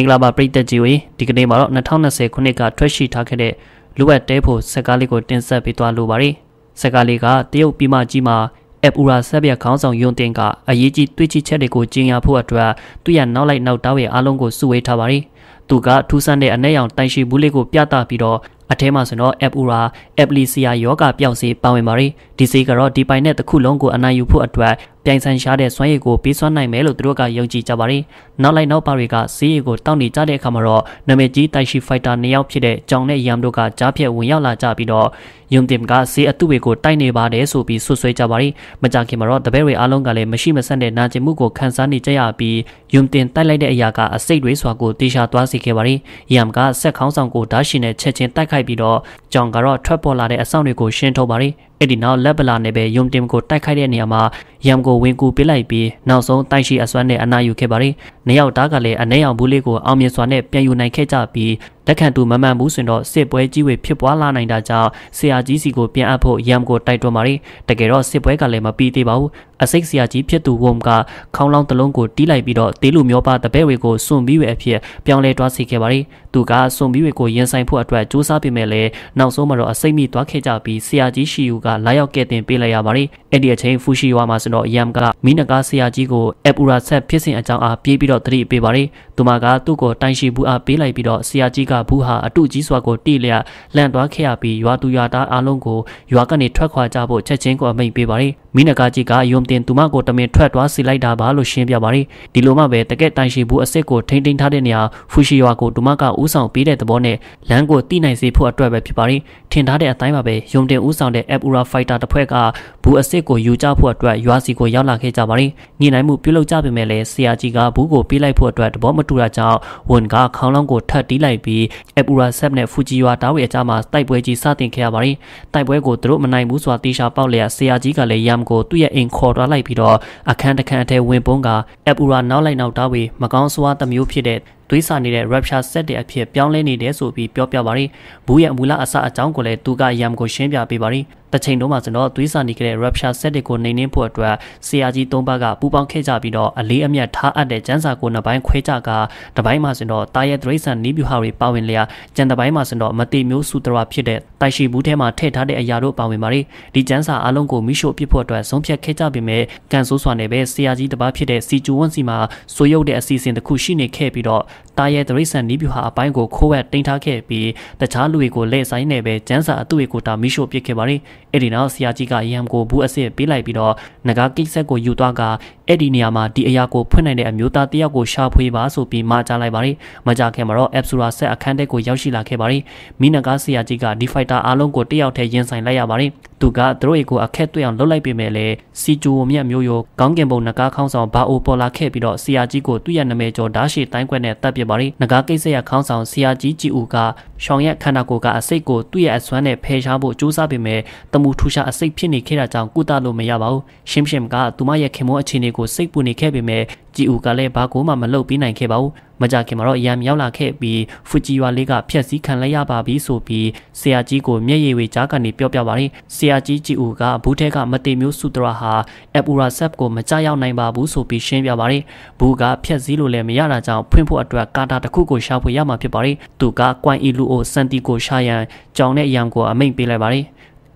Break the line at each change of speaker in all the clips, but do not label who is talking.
င်္ဂလာပါပရိသတ်ကြီးတွေဒီကနေ့မှာတော့2020ခုနှစ်ကထွက်ရှိထားခဲ့တဲ့လူဝက်တဲဖို့စကားလေးကိုတင်ဆက်ပေးသွားလိုပါတယ်စကားလေးကတရုတ်ပြည်မကြီးမှာအပူရာဆက်ပြခေါင်းဆောင်ယွန်တင်ကအရေးကြီးတွေ့ချချက်တွေကိုကျင်းရဖို့အတွက်သူ့ရဲ့နောက်လိုက်နောက်တောင်းရဲ့အားလုံးကိုစုဝေးထားပါတယ်သူကထူးဆန်းတဲ့အ내ရောင်တိုင်ရှိဘူးလေးကိုပြသပြီးတော့အထဲမှာဆိုတော့ Apura Applicia ယောဂပျောက်စေးပါဝင်ပါတယ်ဒီစေးကတော့ဒီပိုင်နဲ့တစ်ခုလုံးကိုအနိုင်ယူဖို့အတွက်ပြိုင်ဆိုင်ရှားတဲ့စွမ်းရည်ကိုပေးစွမ်းနိုင်မယ်လို့သူတို့ကယုံကြည်ကြပါတယ်နောက်လိုက်နောက်ပါတွေကစေးရည်ကိုတောက်နေကြတဲ့အခါမှာတော့နာမည်ကြီးတိုက်ရှိဖိုက်တာနှစ်ယောက်ဖြစ်တဲ့ကြောင်နဲ့ယမ်တို့ကကြားဖြတ်ဝင်ရောက်လာကြပြီးတော့ယုံတင်ကစေးအတုတွေကိုတိုက်နေပါတယ်ဆိုပြီးဆွဆွဲကြပါတယ်မကြခင်မှာတော့တပည့်တွေအားလုံးကလည်းမရှိမဆန့်တဲ့နာကျင်မှုကိုခံစားနေကြရပြီးယုံတင်တိုက်လိုက်တဲ့အရာကအစိတ်တွေစွာကိုတေချာသွားစေခဲ့ပါတယ်ယမ်ကဆက်ခေါင်းဆောင်ကိုဓာတ်ရှင်နဲ့ချက်ချင်းတိုက်ခိုက်ခိုက်ပြီးတော့ဂျွန်ကတော့ထွက်ပေါ်လာတဲ့အဆောင်တွေကိုရှင်းထုတ်ပါတယ်အဲ့ဒီနောက်လက်ပလာနဲ့ပဲယုံတင်ကိုတိုက်ခိုက်တဲ့နေရာမှာယမ်ကိုဝင်ကူပေးလိုက်ပြီးနောက်ဆုံးတိုက်ရှိအစွမ်းနဲ့အနာယူခဲ့ပါတယ်။နေရောက်တားကလည်းအနေအောင်ဘူးလေးကိုအောင်မြင်စွာနဲ့ပြန်ယူနိုင်ခဲ့ကြပြီးလက်ခံသူမမှန်ဘူးဆိုရင်တော့စစ်ပွဲကြီးဝေဖြစ်ပွားလာနိုင်တာကြောင့်ဆရာကြီးစီကိုပြန်အပ်ဖို့ယမ်ကိုတိုက်တွန်းပါတယ်။တကယ်တော့စစ်ပွဲကလည်းမပြီးသေးပါဘူး။အစိတ်ဆရာကြီးဖြစ်သူဝုံကခေါင်းလောင်းတလုံးကိုတီးလိုက်ပြီးတော့တေးလူမျိုးပါတပဲ့တွေကိုစွန့်ပြီးဝေအဖြစ်ပြောင်းလဲတွားစီခဲ့ပါတယ်။သူကစွန့်ပြီးဝေကိုရင်ဆိုင်ဖို့အတွက်စူးစမ်းပေမဲ့လည်းနောက်ဆုံးမှာတော့အစိတ်မိသွားခဲ့ကြပြီးဆရာကြီးရှီယူကကလာရောက်ကဲတင်ပေးလိုက်ရပါတယ်။အဲ့ဒီအချိန်ဖူရှီယွာမှာဆိုတော့ယမ်ကမိနကာဆရာကြီးကိုအပူရာဆက်ဖြစ်စဉ်အကြောင်းအားပြေးပြီးတော့သတိပေးပါတယ်။သူမကသူ့ကိုတိုင်ရှိဘူးအားပေးလိုက်ပြီးတော့ဆရာကြီးကဘူးဟာအတုကြီးစွာကိုတိလျက်လန့်သွားခဲ့ရပြီးရွာသူရွာသားအလုံးကိုရွာကနေထွက်ခွာကြဖို့ချက်ချင်းကိုအမိန့်ပေးပါတယ်။မိနကာကြီးကယုံတင်သူမကိုတမင်ထွက်သွားစီလိုက်တာပါလို့ရှင်းပြပါတယ်။ဒီလိုမှပဲတကက်တိုင်ရှိဘူးအစ်စ်ကိုထိမ့်ထိန်ထားတဲ့နေရာဖူရှီယွာကိုသူမကဦးဆောင်ပေးတဲ့သဘောနဲ့လမ်းကိုတိနိုင်စေဖို့အတွက်ပဲဖြစ်ပါတယ်။ထင်ထားတဲ့အတိုင်းပါပဲယုံတင်ဦးဆောင်တဲ့အပူရာရာဖိုက်တာတစ်ဖွဲ့ကဘူးအစ်စ်ကိုယူကျဖို့အတွက်ရွာစီကိုရောက်လာခဲ့ကြပါတယ်။ညှိနှိုင်းမှုပြုလုပ်ကြပေမဲ့လည်းဆရာကြီးကဘူးကိုပေးလိုက်ဖို့အတွက်သဘောမတူတာကြောင့်ဝန်ကခေါင်းလောင်းကိုထပ်တီးလိုက်ပြီးအပူရာဆက်နဲ့ဖူဂျီရွာတာဝေအကြမှာတိုက်ပွဲကြီးစတင်ခဲ့ရပါတယ်။တိုက်ပွဲကိုသူတို့မနိုင်ဘူးဆိုတာတေချာပေါက်လျက်ဆရာကြီးကလည်းရမ်ကိုသူ့ရဲ့အိမ်ခေါ်သွားလိုက်ပြီးတော့အခန်းတစ်ခန်းအထဲဝင်ပုန်းကအပူရာနောက်လိုက်နောက်တာဝေမကောင်းစွာသမျိုးဖြစ်တဲ့သွေးဆာနေတဲ့ Russia ဆက်တဲ့အဖြစ်ပြောင်းလဲနေတယ်ဆိုပြီးပြောပြပါရီဘူးရဲ့မူလအစအကြောင်းကိုလည်းသူကရမ်ကိုရှင်းပြပေးပါရီတချိန်တုန်းမှာကျွန်တော်သွေးစာနေခဲ့တဲ့ Russia ဆက်တွေကိုနှိမ်နှင်းဖို့အတွက်ဆရာကြီး၃ဘက်ကပူးပေါင်းခဲ့ကြပြီးတော့အလေးအမြတ်ထားအပ်တဲ့ကျန်းစာကိုနှစ်ပိုင်းခွဲကြကတစ်ပိုင်းမှာဆိုတော့တာရဲ့သရိစံနီးပြူဟာတွေပါဝင်လျာကျန်တစ်ပိုင်းမှာဆိုတော့မတိမျိုးစုတရာဖြစ်တဲ့တိုက်ရှိဘူးထဲမှာထည့်ထားတဲ့အရာတို့ပါဝင်ပါလေဒီကျန်းစာအလုံးကိုမိရှို့ပစ်ဖို့အတွက်ဆုံးဖြတ်ခဲ့ကြပေမဲ့ကန်ဆိုးစွာနဲ့ပဲဆရာကြီးတစ်ပါးဖြစ်တဲ့စီဂျူဝမ်စီမှာဆွေးရုပ်တဲ့အစီအစဉ်တစ်ခုရှိနေခဲ့ပြီးတော့တာရဲ့တရိษံနီးပြူဟာအပိုင်းကိုခိုးဝက်တင်ထားခဲ့ပြီးတခြားလူတွေကိုလက်ဆိုင်နဲ့ပဲကျန်းစာအသူတွေကိုတာမိရှို့ပစ်ခဲ့ပါတယ်။အဲ့ဒီနောက်ဆရာကြီးကရဟမ်ကိုဘူးအစစ်ပေးလိုက်ပြီးတော့ငကားကိစ္စကိုယူသွားကအဲ့ဒီနေရာမှာဒီအရာကိုဖွင့်နိုင်တဲ့အမျိုးသားတယောက်ကိုရှာဖွေပါဆိုပြီးမှာကြားလိုက်ပါတယ်။မကြခင်မှာတော့ Absura ဆက်အခန်းထဲကိုရောက်ရှိလာခဲ့ပါတယ်။မိနကားဆရာကြီးကဒီဖိုက်တာအားလုံးကိုတယောက်တည်းရင်ဆိုင်လိုက်ရပါတယ်။သူကသူတို့ကိုအခက်တွေ့အောင်လှုပ်လိုက်ပေမဲ့လည်းစီဂျူမြတ်မျိုးရောကောင်းကင်ဘုံနကားခေါင်းဆောင်ဘာအိုပေါ်လာခဲ့ပြီးတော့ဆရာကြီးကိုသူ့ရဲ့နာမည်ကျော်ဓာရှိတိုင်းကွက်နဲ့တပ်ပစ်ပါတယ်။ငကားကိစ္စရ ခေါင်းဆောင်ဆရာကြီးကြည်ဦးကရှောင်ရက်ခန္ဓာကိုယ်ကအစိတ်ကိုသူ့ရဲ့အစွမ်းနဲ့ဖယ်ရှားဖို့ကြိုးစားပေမဲ့တမူထူရှာအစိတ်ဖြစ်နေခဲ့တာကြောင့်ကုသလို့မရပါဘူး။ရှင်းရှင်းကသူမရဲ့ခင်မွန်းအခြေအနေကိုစိတ်ပူနေခဲ့ပေမဲ့ကြည်ဦးကလည်းဘာကိုမှမလုပ်ပြီးနိုင်ခဲ့ပါဘူး။မကြခင်မှာတော့ရန်ရောက်လာခဲ့ပြီးဖူဂျီယွာလေးကဖျက်ဆီးခံလိုက်ရပါပြီဆိုပြီးဆရာကြီးကိုမျက်ရည်ဝေကြားကနေပြောပြပါတယ်ဆရာကြီးကြည်ဦးကဘူးထဲကမတေမျိုးစုတရာဟာအပူရာဆပ်ကိုမကြရောက်နိုင်ပါဘူးဆိုပြီးရှင်းပြပါတယ်ဘူးကဖျက်ဆီးလို့လည်းမရတာကြောင့်ဖွင့်ဖို့အတွက်ကာတာတစ်ခုကိုရှာဖွေရမှာဖြစ်ပါတယ်သူကကွမ်အီလူအိုစန်တီကိုရှာရန်ကြောင်တဲ့အရန်ကိုအမိန့်ပေးလိုက်ပါတယ်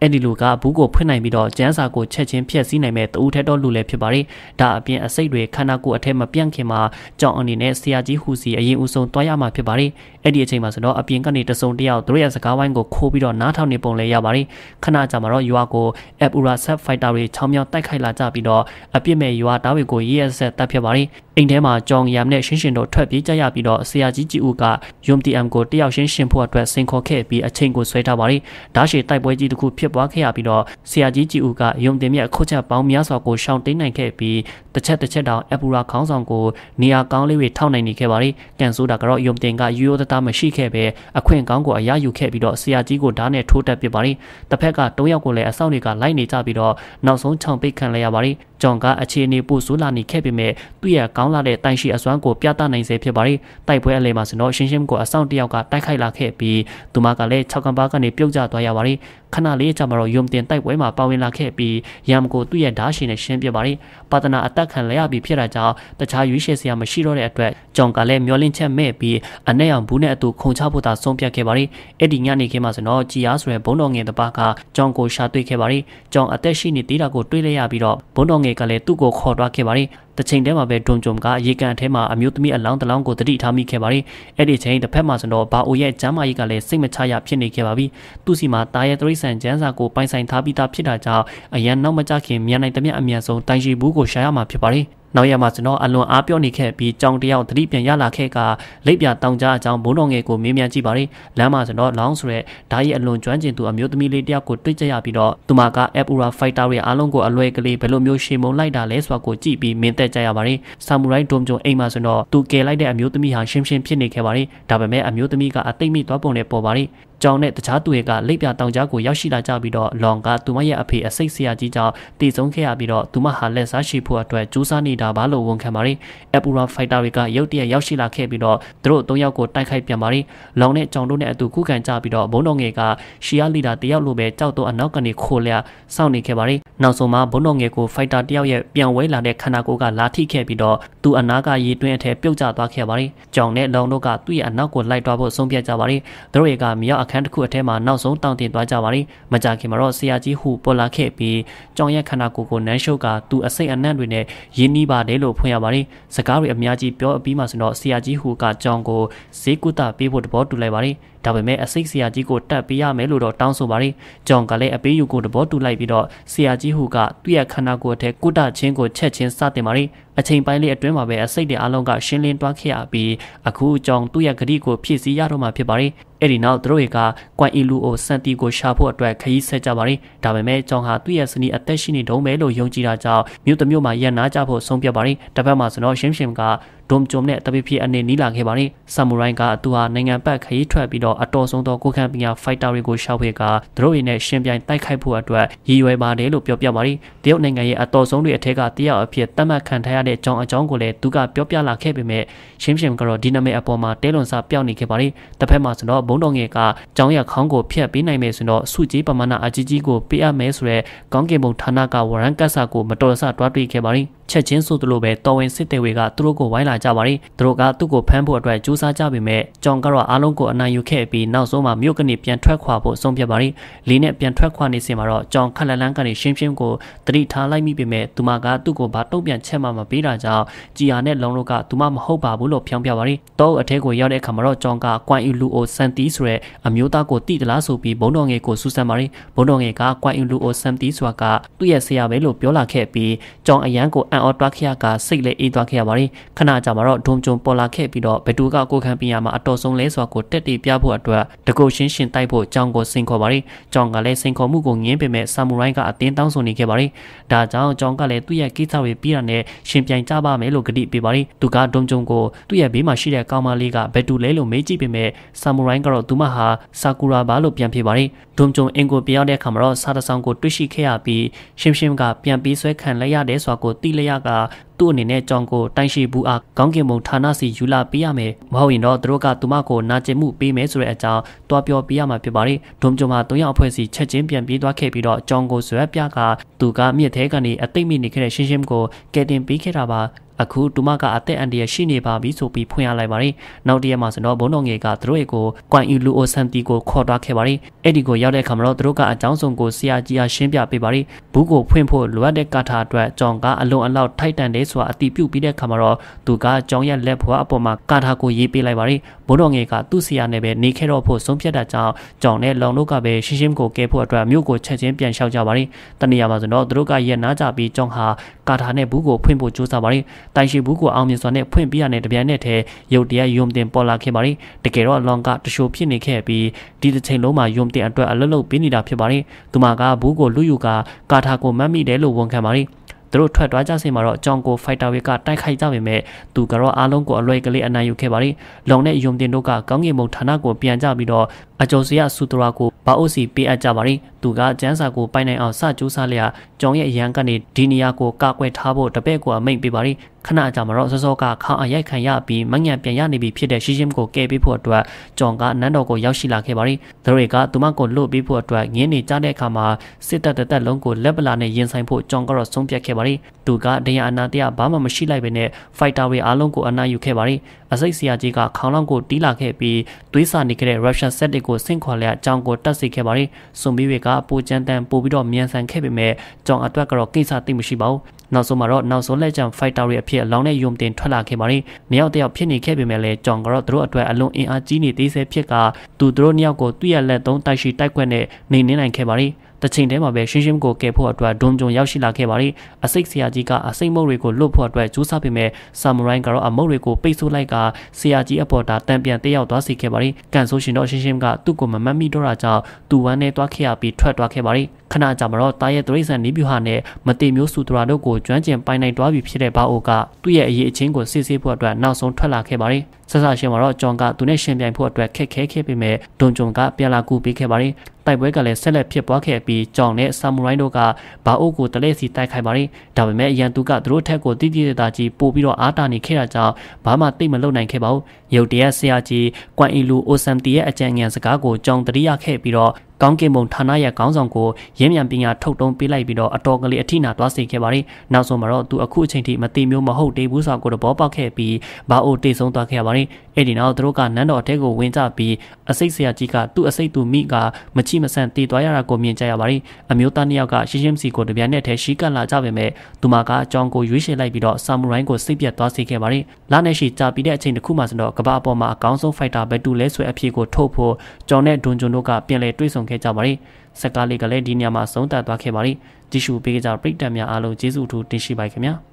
အဲ့ဒီလူကဘူးကိုဖွင့်နိုင်ပြီးတော့ကျန်းစာကိုချက်ချင်းဖျက်ဆီးနိုင်မဲ့တူထက်တော့လူလည်းဖြစ်ပါတယ်။ဒါအပြင်အစိတ်တွေခန္ဓာကိုယ်အထက်မပြန့်ခင်မှာကြောင်အနေနဲ့ဆရာကြီးဟူစီအရင်ဦးဆုံးတွားရမှာဖြစ်ပါတယ်။အဲ့ဒီအချိန်မှာဆိုတော့အပြင်ကနေတစုံတယောက်သူတို့ရဲ့စကားဝိုင်းကိုခိုးပြီးတော့နားထောင်နေပုံလည်းရပါတယ်။ခဏကြာမှာတော့ရွာကို Apura Sub Fighter တွေချောင်းမြောင်းတိုက်ခိုက်လာကြပြီးတော့အပြစ်မဲ့ရွာတားဝေကိုရေးရဆက်တပ်ဖြစ်ပါတယ်။အိမ်ထဲမှာကြောင်ရမ်နဲ့ရှင်းရှင်းတို့ထွက်ပြေးကြရပြီးတော့ဆရာကြီးကြည်ဦးကယုံ TM ကိုတယောက်ရှင်းရှင်းဖို့အတွက်စင်ခေါ်ခဲ့ပြီးအချိန်ကိုဆွဲထားပါတယ်။ဒါရှည်တိုက်ပွဲကြီးတစ်ခုဖြစ်ပွားခဲ့ရပြီးတော့ဆရာကြီးကြည်ဦးကယုံ TM ရဲ့ခုတ်ချက်ပေါင်းများစွာကိုရှောင်တိန်နိုင်ခဲ့ပြီးတစ်ချက်တစ်ချက်တောင်အပူရာခေါင်းဆောင်ကိုနေရာကောင်းလေးတွေထောက်နိုင်နေခဲ့ပါတယ်။ကန်ဆိုးတာကတော့ယုံ TM ကရိုးရိုးသားသားမရှိခဲ့ပဲအခွင့်ကောင်းကိုအရယူခဲ့ပြီးတော့ဆရာကြီးကိုဓာတ်နဲ့ထိုးတက်ပစ်ပါတယ်။တစ်ဖက်က၃ယောက်ကိုလည်းအဆောက်တွေကလိုက်နေကြပြီးတော့နောက်ဆုံးခြောင်ပိတ်ခံလိုက်ရပါတယ်။ကြောင်ကအခြေအနေပိုဆိုးလာနေခဲ့ပေမဲ့သူ့ရဲ့ကောင်းလာတဲ့တိုက်ရှိအစွမ်းကိုပြသနိုင်စေဖြစ်ပါတယ်တိုက်ပွဲအလဲမှာဆိုတော့ရှင်းရှင်းကိုအဆောင်တယောက်ကတိုက်ခိုက်လာခဲ့ပြီးသူမကလည်း၆ကံပါးကနေပြုတ်ကျသွားရပါတယ်ခဏလေးကြာမှတော့ယုံတင်တိုက်ပွဲမှာပါဝင်လာခဲ့ပြီးရမ်ကိုသူ့ရဲ့ဓာရှင်နဲ့ရှင်းပြပါတယ်ပါတနာအသက်ခံလရပြီးဖြစ်တာကြောင့်တခြားရွေးချယ်စရာမရှိတော့တဲ့အတွက်ကြောင်ကလည်းမျောလင့်ချက်မဲ့ပြီးအနဲ့အောင်ဘူးနဲ့အတူခုံချဖို့သာဆုံးဖြတ်ခဲ့ပါတယ်အဲ့ဒီညနေခင်းမှာဆိုတော့ကြည်အားဆိုတဲ့ဘုံတော်ငယ်တစ်ပါးကကြောင်ကိုရှာတွေ့ခဲ့ပါတယ်ကြောင်အသက်ရှိနေသေးတာကိုတွေ့လိုက်ရပြီးတော့ဘုံတော်ငယ်ကလည်းသူ့ကိုခေါ်သွားခဲ့ပါတယ်တစ်ချိန်တည်းမှာပဲဒုံကြုံကရေကန်အထဲမှာအမျိုးသမီးအလောင်းတလောင်းကိုတတိထားမိခဲ့ပါတယ်အဲ့ဒီချိန်တစ်ဖက်မှာဆိုတော့ဘာအိုရဲ့ကျမ်းမာရေးကလည်းစိတ်မချရဖြစ်နေခဲ့ပါပြီသူ့စီမှာတာရဲ့တရိဆန်ကျန်းစာကိုပိုင်ဆိုင်ထားပြီးသားဖြစ်တာကြောင့်အရန်နောက်မကျခင်မြန်နိုင်သမျှအမြန်ဆုံးတိုင်ရှိဘူးကိုရှာရမှာဖြစ်ပါတယ်။နောက်ရမှာကျွန်တော်အလွန်အားပြောနေခဲ့ပြီးကြောင်တယောက်သတိပြန်ရလာခဲ့ကလက်ပြတောင်ကြားအကြောင်းဘုံတော်ငယ်ကိုမေးမြန်းကြည့်ပါရီလမ်းမှာကျွန်တော်လောင်းဆိုတဲ့ဓာရီအလွန်ကျွမ်းကျင်သူအမျိုးသမီးလေးတယောက်ကိုတွေ့ကြရပြီးတော့သူမက Apura Fighter ရဲ့အားလုံးကိုအလွယ်ကလေးဘယ်လိုမျိုးရှေမုံလိုက်တာလဲဆိုတာကိုကြည့်ပြီးမင်းသက်ကြရပါရီဆာမူရိုက်ဒုံဂျုံအိမ်မှာဆိုတော့သူကယ်လိုက်တဲ့အမျိုးသမီးဟာရှင်းရှင်းဖြစ်နေခဲ့ပါရီဒါပေမဲ့အမျိုးသမီးကအသိမိသွားပုံနဲ့ပေါ်ပါရီကြောင်နဲ့တခြားသူတွေကလက်ပြတောင်ကြားကိုရောက်ရှိလာကြပြီးတော့လွန်ကသူမရဲ့အဖေအစိတ်ဆရာကြီးကြောင့်တည်ဆုံးခဲ့ရပြီးတော့သူမဟာလက်စားရှိဖို့အတွက်ကြိုးစားနေတာပါလို့ဝန်ခံပါတယ်။ Epura Fighter တွေကရုတ်တရက်ရောက်ရှိလာခဲ့ပြီးတော့သူတို့၃ယောက်ကိုတိုက်ခိုက်ပြန်ပါတယ်။လွန်နဲ့ကြောင်တို့နဲ့အတူခုခံကြပြီးတော့ဘုံတော်ငယ်ကရှီယာလီဒါတယောက်လိုပဲကြောက်တော့အနောက်ကနေခိုးလျက်စောင့်နေခဲ့ပါတယ်။နောက်ဆုံးမှာဘုံတော်ငယ်ကို Fighter တယောက်ရဲ့ပြန်ဝဲလာတဲ့ခန္ဓာကိုယ်ကလာထိခဲ့ပြီးတော့သူအနာကရေတွင်းအထက်ပြုတ်ကျသွားခဲ့ပါတယ်။ကြောင်နဲ့လွန်တို့ကသူ့ရဲ့အနောက်ကိုလိုက်သွားဖို့ဆုံးဖြတ်ကြပါတယ်။သူတို့ကမြောက်ခန်းတစ်ခုအထဲမှာနောက်ဆုံးတောင့်တင်သွားကြပါတယ်။မကြခင်မှာတော့ဆရာကြီးဟူပေါ်လာခဲ့ပြီးကြောင်ရက်ခန္ဓာကိုယ်ကိုနန်းရှုပ်ကသူ့အစိတ်အနှံ့တွေနဲ့ရင်းနှီးပါတယ်လို့ဖွင့်ရပါတယ်။စကားတွေအများကြီးပြောအပြီးမှဆိုတော့ဆရာကြီးဟူကကြောင်ကိုဈေးကုသပေးဖို့တဘောတူလိုက်ပါတယ်။ဒါပေမဲ့အစိတ်ဆရာကြီးကိုတတ်ပေးရမယ်လို့တော့တောင်းဆိုပါတယ်ဂျွန်ကလည်းအပေးယူကိုသဘောတူလိုက်ပြီးတော့ဆရာကြီးဟူကသူ့ရဲ့ခန္ဓာကိုယ်အထက်ကုတချင်းကိုချက်ချင်းစတင်ပါတယ်အချိန်ပိုင်းလေးအတွင်းမှာပဲအစိတ်တွေအလုံးကရှင်းလင်းတွားခဲ့ရပြီးအခုကြောင့်သူ့ရဲ့ဂတိကိုဖြည့်ဆည်းရတော့မှာဖြစ်ပါတယ်။အဲဒီနောက်သူတို့တွေကကွမ်အီလူအိုစန်တီကိုရှာဖို့အတွက်ခရီးဆက်ကြပါတယ်။ဒါပေမဲ့ကြောင့်ဟာသူ့ရဲ့စနီးအသက်ရှိနေတုံးပဲလို့ယုံကြည်တာကြောင့်မြို့တမျိုးမှာရန်နာကြဖို့ဆုံးဖြတ်ပါတယ်။တစ်ဖက်မှာဆိုတော့ရှင်းရှင်းကဒုံဂျုံနဲ့တပိဖိအနေနီးလာခဲ့ပါတယ်ဆာမူရိုင်းကသူဟာနိုင်ငံပတ်ခရီးထွက်ပြီးတော့အတော်ဆုံးသောကိုခံပညာဖိုက်တာတွေကိုရှောက်ဖွေကသူတို့တွေနဲ့ရှင်ပြိုင်တိုက်ခိုက်ဖို့အတွက်ရည်ရွယ်ပါတယ်လို့ပြောပြပါတယ်တရုတ်နိုင်ငံရဲ့အတော်ဆုံးတွေအထက်ကတယောက်အဖြစ်သတ်မှတ်ခံထားရတဲ့အကြောင်းအကြောင်းကိုလည်းသူကပြောပြလာခဲ့ပေမဲ့ရှင်းရှင်းကတော့ဒီနာမည်အပေါ်မှာတဲလွန်စာပြောင်းနေခဲ့ပါတယ်တစ်ဖက်မှာဆိုတော့ဘုံတော်ငယ်ကကြောင်းရခေါင်းကိုဖျက်ပေးနိုင်မယ်ဆိုတော့စုကြည်ပမာဏအကြီးကြီးကိုပေးအပ်မယ်ဆိုတဲ့ကောင်းကင်ဘုံဌာနကဝရန်ကတ်စာကိုမတော်တဆတွားတွေ့ခဲ့ပါတယ်ချက်ချင်းဆိုသလိုပဲတော်ဝင်စစ်တေတွေကသူတို့ကိုဝိုင်းလာကြပါတယ်သူတို့ကသူ့ကိုဖမ်းဖို့အတွက်ကြိုးစားကြပေမဲ့ကြောင်ကတော့အားလုံးကိုအနိုင်ယူခဲ့ပြီးနောက်ဆုံးမှာမြို့ကနေပြန်ထွက်ခွာဖို့ဆုံးဖြတ်ပါတယ်လီနဲ့ပြန်ထွက်ခွာနေစဉ်မှာတော့ကြောင်ခက်လက်လန်းကနေရှင်းရှင်းကိုတတိထားလိုက်မိပေမဲ့သူမကသူ့ကိုဘာတုံ့ပြန်ချက်မှမပေးတာကြောင့်ကြည်ယာနဲ့လုံလို့ကသူမမဟုတ်ပါဘူးလို့ဖြောင်းပြပါတယ်တောအထဲကိုရောက်တဲ့အခါမှာတော့ကြောင်ကကွမ်အီလူအိုစန်တီဆိုတဲ့အမျိုးသားကိုတိတလားဆိုပြီးဘုံတော်ငယ်ကိုစူးစမ်းပါတယ်ဘုံတော်ငယ်ကကွမ်အီလူအိုစန်တီဆိုတာကသူ့ရဲ့ဆရာပဲလို့ပြောလာခဲ့ပြီးကြောင်အရန်ကိုအံ့အော်တွားခဲ့ရကစိတ်လည်းအေးသွားခဲ့ရပါတယ်ခဏကြာမှာတော့ဒုံဂျုံပေါ်လာခဲ့ပြီးတော့ဘဒူကကိုခံပင်ရမှာအတော်ဆုံးလဲစွာကိုတက်တေပြဖို့အတွက်တကုတ်ရှင်းရှင်းတိုက်ဖို့ကြောင်းကိုစင်ခေါ်ပါတယ်ကြောင်းကလည်းစင်ခေါ်မှုကိုငင်းပေမဲ့ဆာမူရိုင်းကအတင်းတောင်းဆိုနေခဲ့ပါတယ်ဒါကြောင့်ကြောင်းကလည်းသူ့ရဲ့ကိစ္စတွေပြီးတာနဲ့ရှင်ပြိုင်ကြပါမယ်လို့ကတိပေးပါတယ်သူကဒုံဂျုံကိုသူ့ရဲ့ဘေးမှာရှိတဲ့ကောင်မလေးကဘဒူလဲလို့မေးကြည့်ပေမဲ့ဆာမူရိုင်းကတော့သူမဟာဆာကူရာဘာလို့ပြန်ဖြစ်ပါတယ်ဒုံဂျုံအင်ကိုပြရောက်တဲ့အခါမှာတော့စာတဆောင်ကိုတွေ့ရှိခဲ့ရပြီးရှင်ရှင်ကပြန်ပြီးဆွဲခံလိုက်ရတယ်ဆိုတာကိုသိလိုက်親がသူ့အနေနဲ့ကြောင်ကိုတိုင်းရှိဘူးအားခေါင်းကင်မုံဌာနစီယူလာပေးရမယ်မဟုတ်ရင်တော့သူတို့ကသူမကိုနာကျင်မှုပေးမယ်ဆိုတဲ့အကြောင်းတွားပြောပေးရမှာဖြစ်ပါတယ်ဒုံကြုံမှာ၃ရောက်အဖွဲ့စီချက်ချင်းပြန်ပြေးသွားခဲ့ပြီးတော့ကြောင်ကိုဇွဲပြကသူကမြစ်ထဲကနေအသိမိနေခဲ့တဲ့ရှင်းရှင်းကိုကယ်တင်ပေးခဲ့တာပါအခုတူမကအသက်အန္တရာယ်ရှိနေပါပြီဆိုပြီးဖွင့်ရလိုက်ပါတယ်။နောက်တရက်မှာဆိုတော့ဘုံတော်ငယ်ကသူတို့ရဲ့ကိုကွမ်ယူလူအိုဆန်တီကိုခေါ်သွားခဲ့ပါတယ်။အဲ့ဒီကိုရောက်တဲ့အခါမှာတော့သူတို့ကအကြောင်းစုံကိုဆရာကြီးအားရှင်းပြပေးပါတယ်။ဘူးကိုဖွင့်ဖို့လိုအပ်တဲ့ကာထာအတွက်ကြောင်ကအလွန်အလောက်ထိုက်တန်တယ်ဆိုတာအတိပြုပြီးတဲ့အခါမှာတော့သူကအကြောင်းရလက်ဖွားအပေါ်မှာကာထာကိုရေးပေးလိုက်ပါတယ်မိုးတော်ငယ်ကသူ့ဆရာနဲ့ပဲနေခဲ့တော့ဖို့ဆုံးဖြတ်တာကြောင့်ကြောင်နဲ့လောင်တို့ကပဲရှင်းရှင်းကိုကဲဖို့အတွက်မြို့ကိုချက်ချင်းပြန်လျှောက်ကြပါတယ်တနေရာမှာဆိုတော့သူတို့ကရက်နာကြပြီးကြောင်ဟာကာထာနဲ့ဘူးကိုဖွင့်ဖို့ကြိုးစားပါတယ်တိုင်ရှိဘူးကိုအောင်မြင်စွာနဲ့ဖွင့်ပြရတဲ့တပြိုင်နက်တည်းရုတ်တရက်ယုံတင်ပေါ်လာခဲ့ပါတယ်တကယ်တော့လောင်ကတရှိုးဖြစ်နေခဲ့ပြီးဒီတစ်ချိန်လုံးမှာယုံတင်အတွက်အလွတ်လုပေးနေတာဖြစ်ပါတယ်သူမကဘူးကိုလူယူကကာထာကိုမတ်မိတယ်လို့ဝန်ခံပါတယ်သူတို့ထွက်သွားကြစဉ်မှာတော့ဂျွန်ကိုဖိုက်တာဝေကတိုက်ခိုက်ကြပေမဲ့သူကတော့အားလုံးကိုအလွယ်ကလေးအနိုင်ယူခဲ့ပါတယ်လုံနဲ့ယုံတင်တို့ကကောင်းကင်ဘုံဌာနကိုပြန်ကြပြီးတော့အကျော်စရဆူတရာကိုဗာအုပ်စီပေးအပ်ကြပါတယ်သူကကျန်းစာကိုပိုင်နိုင်အောင်စကြိုးစားလျက်ကျောင်းရဲ့အရန်ကနေဒီနေရာကိုကာကွယ်ထားဖို့တပည့်ကိုအမိန့်ပေးပါရီခဏကြာမှတော့စောစောကခေါင်းအရိုက်ခံရပြီးမညံပြန်ရနေပြီဖြစ်တဲ့ရှီရှင်းကိုကယ်ပေးဖို့အတွက်ကျောင်းကနန်းတော်ကိုရောက်ရှိလာခဲ့ပါရီသူတွေကသူမကိုလွတ်ပေးဖို့အတွက်ငင်းနေကြတဲ့အခါမှာစစ်တပ်တသက်လုံးကိုလက်ပလာနဲ့ရင်ဆိုင်ဖို့ကျောင်းကတော့ဆုံးဖြတ်ခဲ့ပါရီသူကဒရာအနာတရဘာမှမရှိလိုက်ပဲနဲ့ဖိုက်တာတွေအားလုံးကိုအနာယူခဲ့ပါရီအစိတ်ဆရာကြီးကခေါင်းလောင်းကိုတီးလာခဲ့ပြီးသွေးစာနေခဲ့တဲ့ Russian set တွေကိုဆင့်ခေါ်လျက်ကျောင်းကိုတတ်စီခဲ့ပါရီစွန်ပြီးတွေကပိုချမ်းတန်ပို့ပြီးတော့မြန်ဆန်ခဲ့ပေမဲ့ကြောင်အတွက်ကတော့ကိစ္စသိမရှိပါဘူးနောက်ဆုံးမှာတော့နောက်ဆုံးလက်ကျန် fighter တွေအဖြစ်အလောင်းနဲ့ယုံတင်ထွက်လာခဲ့ပါတယ်။မြောက်တယောက်ဖြစ်နေခဲ့ပေမဲ့လည်းကြောင်ကတော့သူတို့အတွက်အလွန်အင်အားကြီးနေသေးဆဲဖြစ်ကသူတို့နှစ်ယောက်ကိုသူ့ရဲ့လက်သုံးတိုက်ရှိတိုက်ခွက်နဲ့နေနင်းနိုင်ခဲ့ပါတယ်။တစ်ချိန်တည်းမှာပဲရှင်းရှင်းကိုကယ်ဖို့အတွက်ဒုံဂျုံရောက်ရှိလာခဲ့ပါတယ်အစိတ်ဆရာကြီးကအစိတ်မုတ်တွေကိုလွတ်ဖို့အတွက်ကြိုးစားပေမဲ့ဆာမူရိုင်းကတော့အမုတ်တွေကိုပိတ်ဆို့လိုက်ကဆရာကြီးအပေါ်တာတံပြန်တက်ရောက်သွားစေခဲ့ပါတယ်ကန်ဆိုရှင်တော့ရှင်းရှင်းကသူ့ကိုမမတ်မိတော့တာကြောင့်သူဝမ်းနဲ့တွားခဲ့ရပြီးထွက်သွားခဲ့ပါတယ်ခဏကြာမှာတော့တာရဲ့တရိษံနီးပြူဟာနဲ့မတိမျိုးစုတရာတို့ကိုကျွမ်းကျင်ပိုင်နိုင်တွားပြီဖြစ်တဲ့ဘာအိုကသူ့ရဲ့အရေးအချင်းကိုစစ်ဆေးဖို့အတွက်နောက်ဆုံးထွက်လာခဲ့ပါတယ်။ဆက်ဆာရှင်မှာတော့ဂျွန်ကသူနဲ့ရှင်ပြိုင်ဖို့အတွက်ခက်ခဲခဲ့ပေမဲ့ဒွန်ဂျွန်ကပြန်လာကူပေးခဲ့ပါတယ်။တိုက်ပွဲကလည်းဆက်လက်ဖြစ်ပွားခဲ့ပြီးဂျွန်နဲ့ဆာမူရိုင်းတို့ကဘာအိုကိုတလဲစီတိုက်ခိုက်ပါတယ်။ဒါပေမဲ့ရန်သူကသူတို့ထက်ကိုတိတိတသာကြီးပို့ပြီးတော့အားတာနေခဲ့တာကြောင့်ဘာမှသိမလုပ်နိုင်ခဲ့ပါဘူး။ရုတ်တရက်ဆရာကြီးကွမ်အီလူအိုဆမ်တီရဲ့အကြံဉာဏ်စကားကိုဂျွန်တရိယာခဲ့ပြီးတော့ကောင်းကင်ဘုံဌာနရဲ့ခေါင်းဆောင်ကိုရင်းမြန်ပညာထုတ်တုံးပေးလိုက်ပြီးတော့အတော်ကလေးအထိနာသွားစေခဲ့ပါတယ်။နောက်ဆုံးမှာတော့သူအခုအချိန်ထိမတိမျိုးမဟုတ်သေးဘူးဆိုကိုတော့ပေါက်ခဲ့ပြီးဘာအိုတေဆုံးသွားခဲ့ရပါတယ်။အဲ့ဒီနောက်သူတို့ကနန်းတော်အထက်ကိုဝင်ကြပြီးအစိတ်ဆရာကြီးကသူ့အစိတ်သူမိကမချိမဆန်တည်သွားရတာကိုမြင်ကြရပါတယ်။အမျိုးသားနှစ်ယောက်ကရှင်းရှင်းစီကိုတပြိုင်နက်တည်းရှိကလာကြပေမဲ့သူမကအကြောင်းကိုရွေးချယ်လိုက်ပြီးတော့ဆာမူရိုင်းကိုစိတ်ပြတ်သွားစေခဲ့ပါတယ်။လနဲ့ရှိကြပြီးတဲ့အချိန်တစ်ခုမှဆိုတော့ကမ္ဘာပေါ်မှာအကောင်းဆုံးဖိုက်တာဘက်တူလဲဆိုတဲ့အဖြစ်ကိုထုတ်ဖို့ဂျွန်နဲ့ဒွန်ဂျွန်တို့ကပြန်လည်တွေ့ဆုံခဲ့ကြပါတယ်။စက်ကားလေးကလည်းဒီနေရာမှာဆုံးသက်သွားခဲ့ပါတယ်။ကြည့်ရှုပေးကြပရိသတ်များအားလုံးကျေးဇူးထူးတင်ရှိပါခင်ဗျာ။